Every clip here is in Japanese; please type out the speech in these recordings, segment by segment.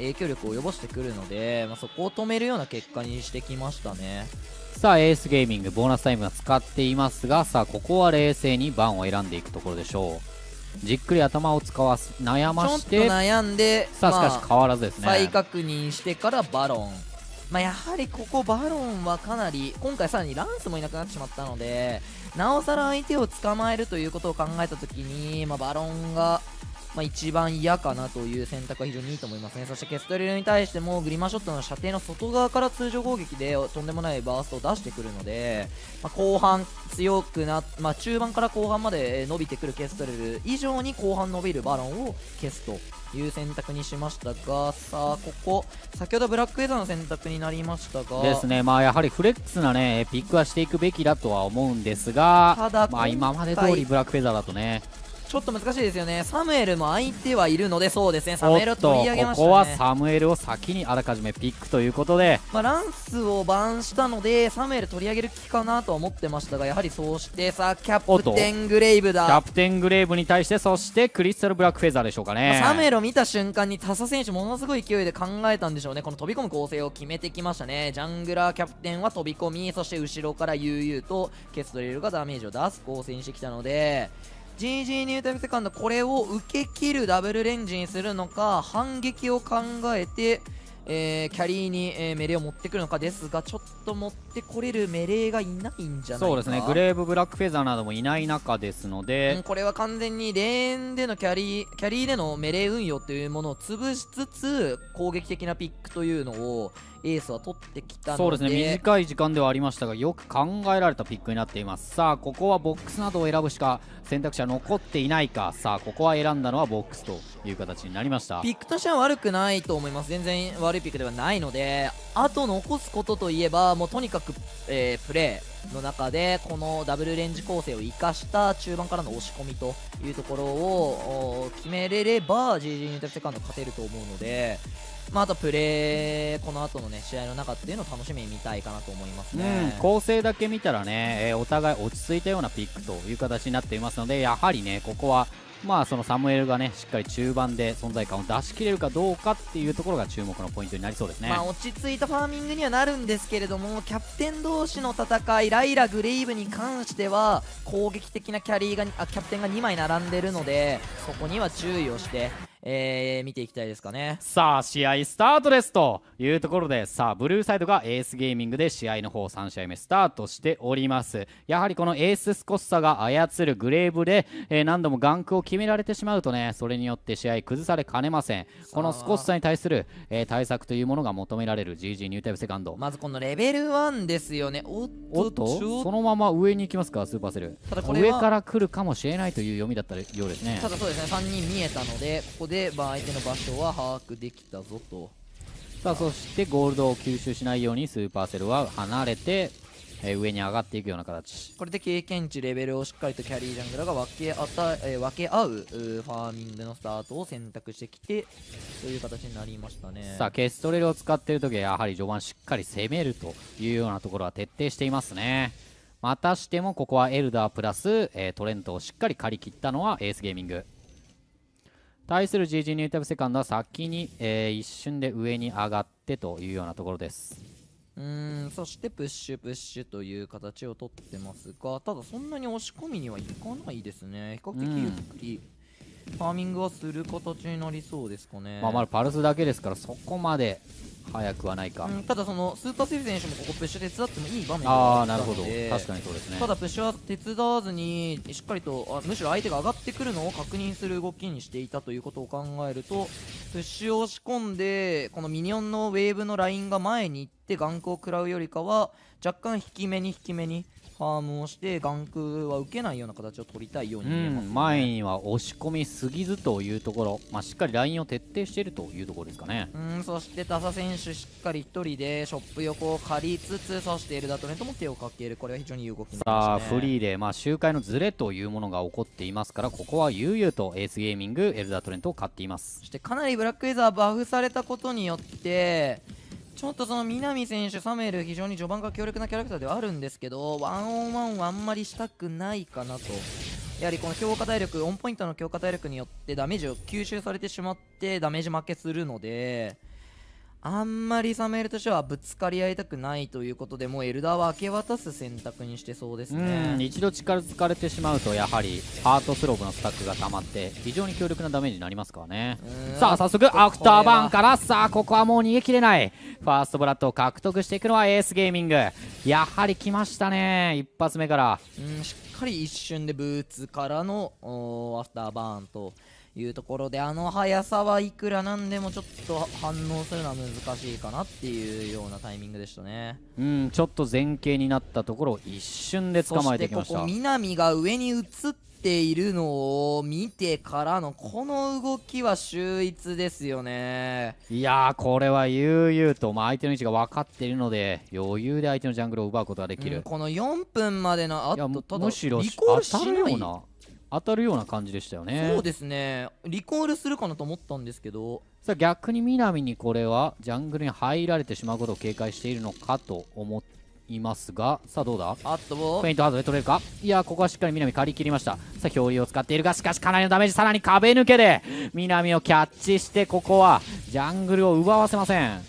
影響力を及ぼしてくるので、まあ、そこを止めるような結果にしてきましたねさあエースゲーミングボーナスタイムは使っていますがさあここは冷静に番を選んでいくところでしょうじっくり頭を使わす悩まして悩んでさあ、しかし変わらずですね再確認してからバロンまあ、やはりここバロンはかなり今回さらにランスもいなくなってしまったのでなおさら相手を捕まえるということを考えた時に、まあ、バロンがまあ、一番嫌かなという選択は非常にいいと思いますねそしてケストレルに対してもグリマショットの射程の外側から通常攻撃でとんでもないバーストを出してくるので、まあ、後半強くな、まあ、中盤から後半まで伸びてくるケストレル以上に後半伸びるバロンを消すという選択にしましたがさあここ先ほどブラックエザーの選択になりましたがですねまあやはりフレッツなねピックはしていくべきだとは思うんですがただ、まあ、今まで通りブラックフェザーだとねちょっと難しいですよねサムエルも相手はいるのでそうですねサムエルを取り上げました、ね、ここはサムエルを先にあらかじめピックということで、まあ、ランスをバンしたのでサムエル取り上げる気かなと思ってましたがやはりそうしてさあキャプテングレイブだキャプテングレイブに対してそしてクリスタルブラックフェザーでしょうかね、まあ、サムエルを見た瞬間に多サ選手ものすごい勢いで考えたんでしょうねこの飛び込む構成を決めてきましたねジャングラーキャプテンは飛び込みそして後ろから悠々とケストレルがダメージを出す構成にしてきたので GG ニュータイムセカンドこれを受け切るダブルレンジにするのか反撃を考えてえー、キャリーに、えー、メレーを持ってくるのかですがちょっと持ってこれるメレーがいないんじゃないかそうですねグレーブブラックフェザーなどもいない中ですので、うん、これは完全にレーンでのキャリーキャリーでのメレー運用というものを潰しつつ攻撃的なピックというのをエースは取ってきたのでそうですね短い時間ではありましたがよく考えられたピックになっていますさあここはボックスなどを選ぶしか選択肢は残っていないかさあここは選んだのはボックスという形になりましたピックとしては悪くないと思います全然悪いピックではないのであと残すことといえばもうとにかく、えー、プレーの中でこのダブルレンジ構成を生かした中盤からの押し込みというところを決めれれば GG ニュータセカンド勝てると思うので、まあ、あとプレーこの後のね試合の中っていうのを楽しみに見たいかなと思いますね、うん、構成だけ見たらね、えー、お互い落ち着いたようなピックという形になっていますのでやはりねここはまあ、そのサムエルがねしっかり中盤で存在感を出し切れるかどうかっていうところが注目のポイントになりそうですね、まあ、落ち着いたファーミングにはなるんですけれどもキャプテン同士の戦いライラ、グレイブに関しては攻撃的なキャリーがあキャプテンが2枚並んでるのでそこには注意をしてえー、見ていきたいですかねさあ試合スタートですというところでさあブルーサイドがエースゲーミングで試合の方3試合目スタートしておりますやはりこのエーススコッサが操るグレーブで、えー、何度もガンクを決められてしまうとねそれによって試合崩されかねませんこのスコッサに対する、えー、対策というものが求められる GG ニュータイプセカンドまずこのレベル1ですよねおっとそのまま上に行きますかスーパーセルただこれ上から来るかもしれないという読みだったようですねただそうですね3人見えたのでここで、まあ、相手の場所は把握できたぞとさあそしてゴールドを吸収しないようにスーパーセルは離れて、えー、上に上がっていくような形これで経験値レベルをしっかりとキャリージャングラーが分けあた、えー、分け合うファーミングのスタートを選択してきてという形になりましたねさあケストレルを使っている時はやはり序盤しっかり攻めるというようなところは徹底していますねまたしてもここはエルダープラス、えー、トレントをしっかり借り切ったのはエースゲーミング対する GG ニュータイプセカンドは先に、えー、一瞬で上に上がってというようなところですうんそしてプッシュプッシュという形をとってますがただそんなに押し込みにはいかないですね比較的ゆっくり、ファーミングはする形になりそうですかね、まあ、まだパルスだけですからそこまで早くはないか、うん、ただそのスーパーセル選手もここプッシュ手伝ってもいい場面ああなるほど確かにそうですねただプッシュは手伝わずにしっかりとあむしろ相手が上がってくるのを確認する動きにしていたということを考えるとプッシュを仕込んでこのミニオンのウェーブのラインが前に行って眼光を食らうよりかは若干引き目に引き目にファームをして眼空は受けないような形を取りたいように見えます、ねうん、前には押し込みすぎずというところ、まあ、しっかりラインを徹底しているというところですかねうんそして田佐選手しっかり1人でショップ横を借りつつそしてエルダトレントも手をかけるこれは非常に有効決めね、さあフリーで、まあ、周回のズレというものが起こっていますからここは悠々とエースゲーミングエルダトレントを買っていますそしてかなりブラックエザーバフされたことによってちょっとその南選手、サメル、非常に序盤が強力なキャラクターではあるんですけど、ワンオンワンはあんまりしたくないかなと。やはりこの強化体力、オンポイントの強化体力によってダメージを吸収されてしまって、ダメージ負けするので、あんまりサムエルとしてはぶつかり合いたくないということでもうエルダーは明け渡す選択にしてそうですね一度力づかれてしまうとやはりハートスローブのスタックが溜まって非常に強力なダメージになりますからねさあ早速アフターバーンからさあここはもう逃げ切れないファーストブラッドを獲得していくのはエースゲーミングやはり来ましたね一発目からうんしっかり一瞬でブーツからのアフターバーンというところであの速さはいくらなんでもちょっと反応するのは難しいかなっていうようなタイミングでしたねうんちょっと前傾になったところを一瞬で捕まえてきましたここ南が上に移っているのを見てからのこの動きは秀逸ですよねいやこれは悠々と、まあ、相手の位置が分かっているので余裕で相手のジャングルを奪うことができる、うん、この4分までのあとたむしろ当たるような当たるような感じでしたよねそうですねリコールするかなと思ったんですけどさあ逆に南にこれはジャングルに入られてしまうことを警戒しているのかと思いますがさあどうだあっとフェイントハードで取れるかいやここはしっかり南借り切りましたさあ漂を使っているがしかしかなりのダメージさらに壁抜けで南をキャッチしてここはジャングルを奪わせません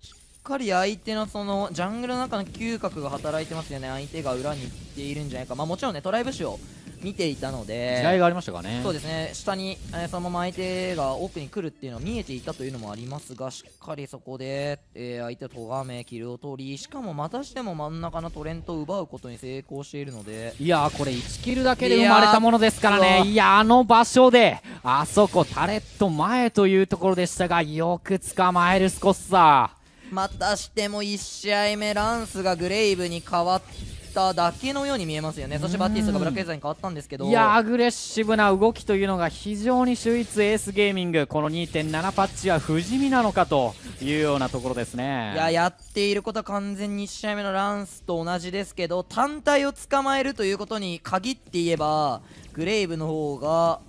しっかり相手のそのジャングルの中の嗅覚が働いてますよね相手が裏に行っているんじゃないかまあもちろんねトライブ手を見ていたので時代がありましたかねそうですね下に、えー、そのまま相手が奥に来るっていうのは見えていたというのもありますがしっかりそこで、えー、相手を咎めキルを取りしかもまたしても真ん中のトレントを奪うことに成功しているのでいやこれ1キルだけで生まれたものですからねいやあの場所であそこタレット前というところでしたがよく捕まえるスコッサーまたしても1試合目ランスがグレイブに変わってただけのように見えますよねそしてバティスがブラックエザーに変わったんですけどいやアグレッシブな動きというのが非常に秀逸エースゲーミングこの2.7パッチは不死身なのかというようなところですねいややっていることは完全に1試合目のランスと同じですけど単体を捕まえるということに限って言えばグレイブの方が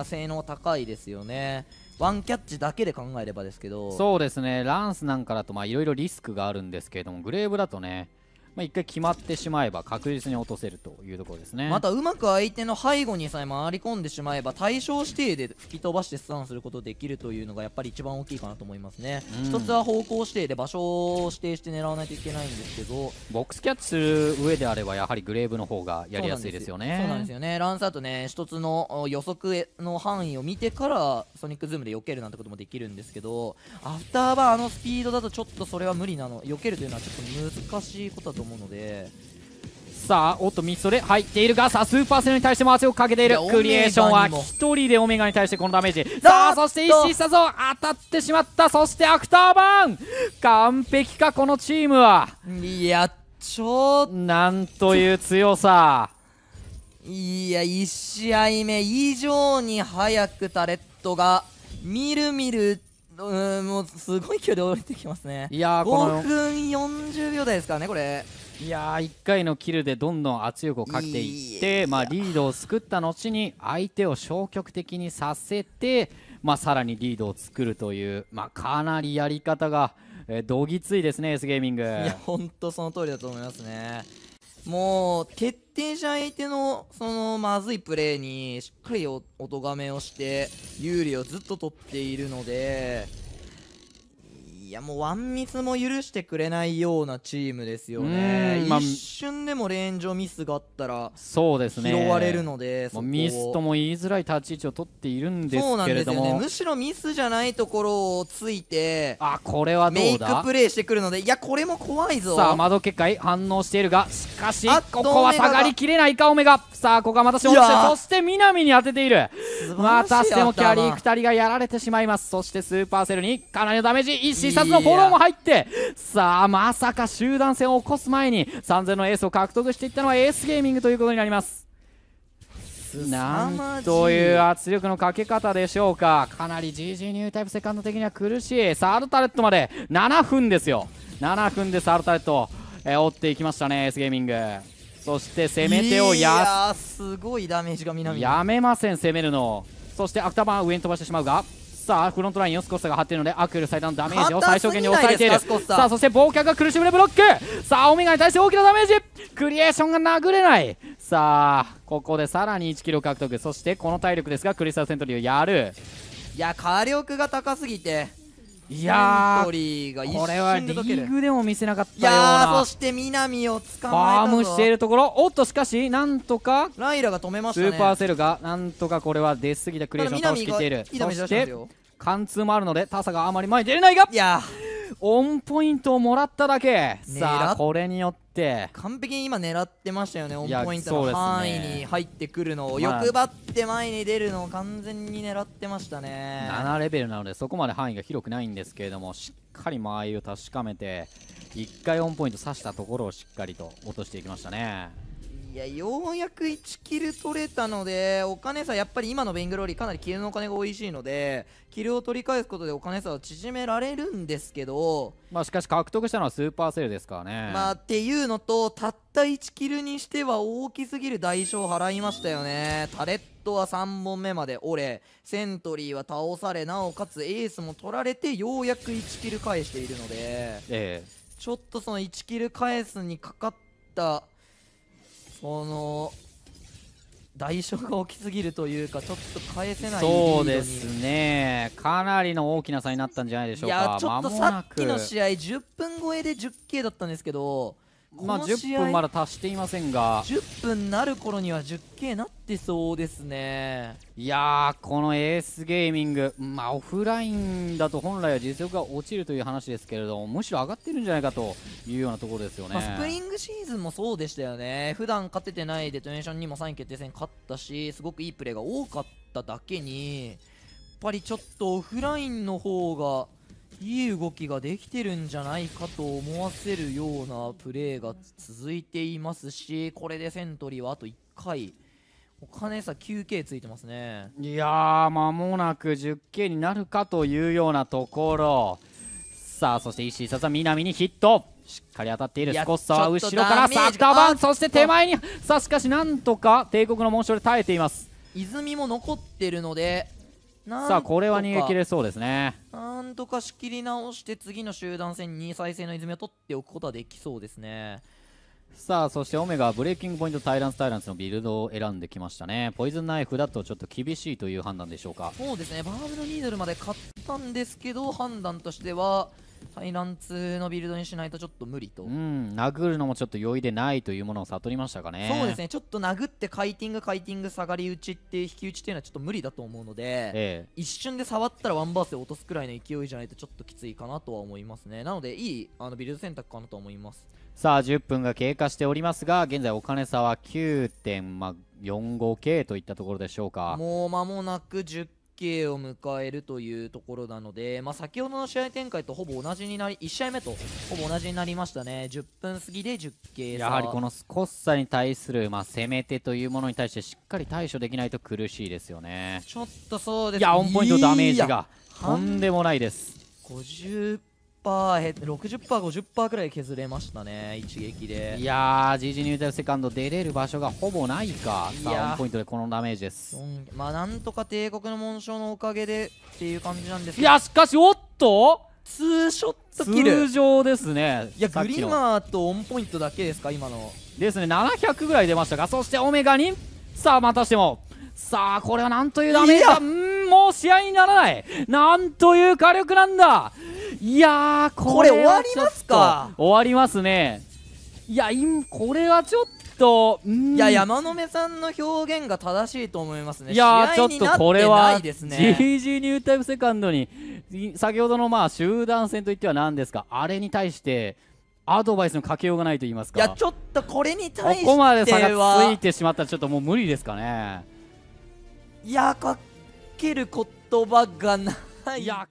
あ性能高いですよねワンキャッチだけで考えればですけどそうですねランスなんかだといろいろリスクがあるんですけれどもグレーブだとねまあ、1回決まってしまえば確実に落とせるというところですねまたうまく相手の背後にさえ回り込んでしまえば対象指定で吹き飛ばしてスタンすることできるというのがやっぱり一番大きいかなと思いますね、うん、一つは方向指定で場所を指定して狙わないといけないんですけどボックスキャッチする上であればやはりグレーブの方がやりやすいですよねそうなんですよねランサートね一つの予測の範囲を見てからソニックズームで避けるなんてこともできるんですけどアフターバーあのスピードだとちょっとそれは無理なの避けるというのはちょっと難しいことだと思います思うのでさあおっとミストで入っているがさあスーパーセルに対しても圧力かけているクリエーションは1人でオメガに対してこのダメージさあそして一死したぞ当たってしまったそしてアクターバーン完璧かこのチームはいやちょなんという強さいや1試合目以上に早くタレットがみるみるうんもうすごい勢いで降りてきますねいやー5分40秒台ですからねこれいやー1回のキルでどんどん圧力をかけていってまあ、リードを作った後に相手を消極的にさせて、まあ、さらにリードを作るという、まあ、かなりやり方が、えどぎついですね S ゲーミングいや本当その通りだと思いますねもう徹底した相手のそのまずいプレーにしっかりおとがめをして有利をずっと取っているのでいやもうワンミスも許してくれないようなチームですよね、まあ、一瞬でもレーン上ミスがあったらそうですね拾われるのでミスとも言いづらい立ち位置を取っているんですけれども、ね、むしろミスじゃないところをついてあこれはメイクプレーしてくるのでいやこれも怖いぞさあ窓結界反応しているがしかしここは下がりきれないかオメガさあここはまた勝負してそして南に当てているまたしてもキャリー2人がやられてしまいますそしてスーパーセルにかなりのダメージ一視察のフォローも入ってさあまさか集団戦を起こす前に3000のエースを獲得していったのはエースゲーミングということになりますなんという圧力のかけ方でしょうかかなり GG ニュータイプセカンド的には苦しいサードタレットまで7分ですよ7分でサードタレット、えー、追っていきましたねエースゲーミングそして攻め手をやすごいダメージが南やめません攻めるのそしてバン上に飛ばしてしまうがさあフロントラインをスコッサが張っているのでアクエル最大のダメージを最小限に抑えているさあそして忘却が苦しむブロックさあオメガに対して大きなダメージクリエーションが殴れないさあここでさらに1キロ獲得そしてこの体力ですがクリスタルセントリーをやるいや火力が高すぎていやーがこれはリーグでも見せなかったいやそして南を捕まえたファームしているところおっとしかしなんとかライラが止めましたねスーパーセルがなんとかこれは出過ぎたクリエーションを倒しきっているそして貫通もあるのでタサがあまり前に出れないがいやーオンポイントをもらっただけさあこれによって完璧に今狙ってましたよねオンポイントの範囲に入ってくるのを、ね、欲張って前に出るのを完全に狙ってましたね7レベルなのでそこまで範囲が広くないんですけれどもしっかり間合いを確かめて1回オンポイント刺したところをしっかりと落としていきましたねいやようやく1キル取れたのでお金差やっぱり今のベングローリーかなりキルのお金が美味しいのでキルを取り返すことでお金差を縮められるんですけどまあしかし獲得したのはスーパーセールですからねまあっていうのとたった1キルにしては大きすぎる代償を払いましたよねタレットは3本目まで折れセントリーは倒されなおかつエースも取られてようやく1キル返しているので、ええ、ちょっとその1キル返すにかかったこの代償が大きすぎるというかちょっと返せないそうですねかなりの大きな差になったんじゃないでしょうかいやちょっとさっきの試合10分超えで 10K だったんですけどまあ10分まだ達していませんが10分なる頃には 10K なってそうですねいやーこのエースゲーミングまあオフラインだと本来は実力が落ちるという話ですけれどもむしろ上がってるんじゃないかというようなところですよね、まあ、スプリングシーズンもそうでしたよね普段勝ててないデトネーションにも3位決定戦勝ったしすごくいいプレーが多かっただけにやっぱりちょっとオフラインの方がいい動きができてるんじゃないかと思わせるようなプレーが続いていますしこれでセントリーはあと1回お金さ 9K ついてますねいやー間もなく 10K になるかというようなところさあそして石井さん南にヒットしっかり当たっている少しさは後ろからサッターバンそして手前にさあしかしなんとか帝国の紋章で耐えています泉も残ってるのでさあこれは逃げ切れそうですねなんとか仕切り直して次の集団戦に再生の泉を取っておくことはできそうですねさあそしてオメガはブレーキングポイントタイランスタイランスのビルドを選んできましたねポイズンナイフだとちょっと厳しいという判断でしょうかそうですねバーブルニードルまで買ったんですけど判断としてはイランツのビルドにしないとちょっと無理と、うん、殴るのもちょっと容易でないというものを悟りましたかねそうですねちょっと殴って回転が回転が下がり打ちって引き打ちっていうのはちょっと無理だと思うので、ええ、一瞬で触ったらワンバースで落とすくらいの勢いじゃないとちょっときついかなとは思いますねなのでいいあのビルド選択かなと思いますさあ10分が経過しておりますが現在お金差は 9.45K といったところでしょうかもう間もなく10慶を迎えるというところなので、まあ、先ほどの試合展開とほぼ同じになり1試合目とほぼ同じになりましたね10分過ぎで10慶やはりこのスコッサに対する、まあ、攻め手というものに対してしっかり対処できないと苦しいですよねちょっとそうですいやオンポイントダメージがとんでもないです50 60%50% くらい削れましたね一撃でいやー GG ニュータイセカンド出れる場所がほぼないかさあ4ポイントでこのダメージです、まあなんとか帝国の紋章のおかげでっていう感じなんですいやしかしおっとツーショットキル通常ですねいやグリマーとオンポイントだけですか今のですね700ぐらい出ましたがそしてオメガにさあまたしてもさあこれはなんというダメージだもう試合にならないなんという火力なんだいやーこれ終わりますか終わりますねいやこれはちょっといや山野目さんの表現が正しいと思いますねいやちょっとこれは GG ニュータイムセカンドに先ほどのまあ集団戦といっては何ですかあれに対してアドバイスのかけようがないと言いますかいやちょっとこれに対してはここまで差がついてしまったらちょっともう無理ですかねいやこける言葉がないいや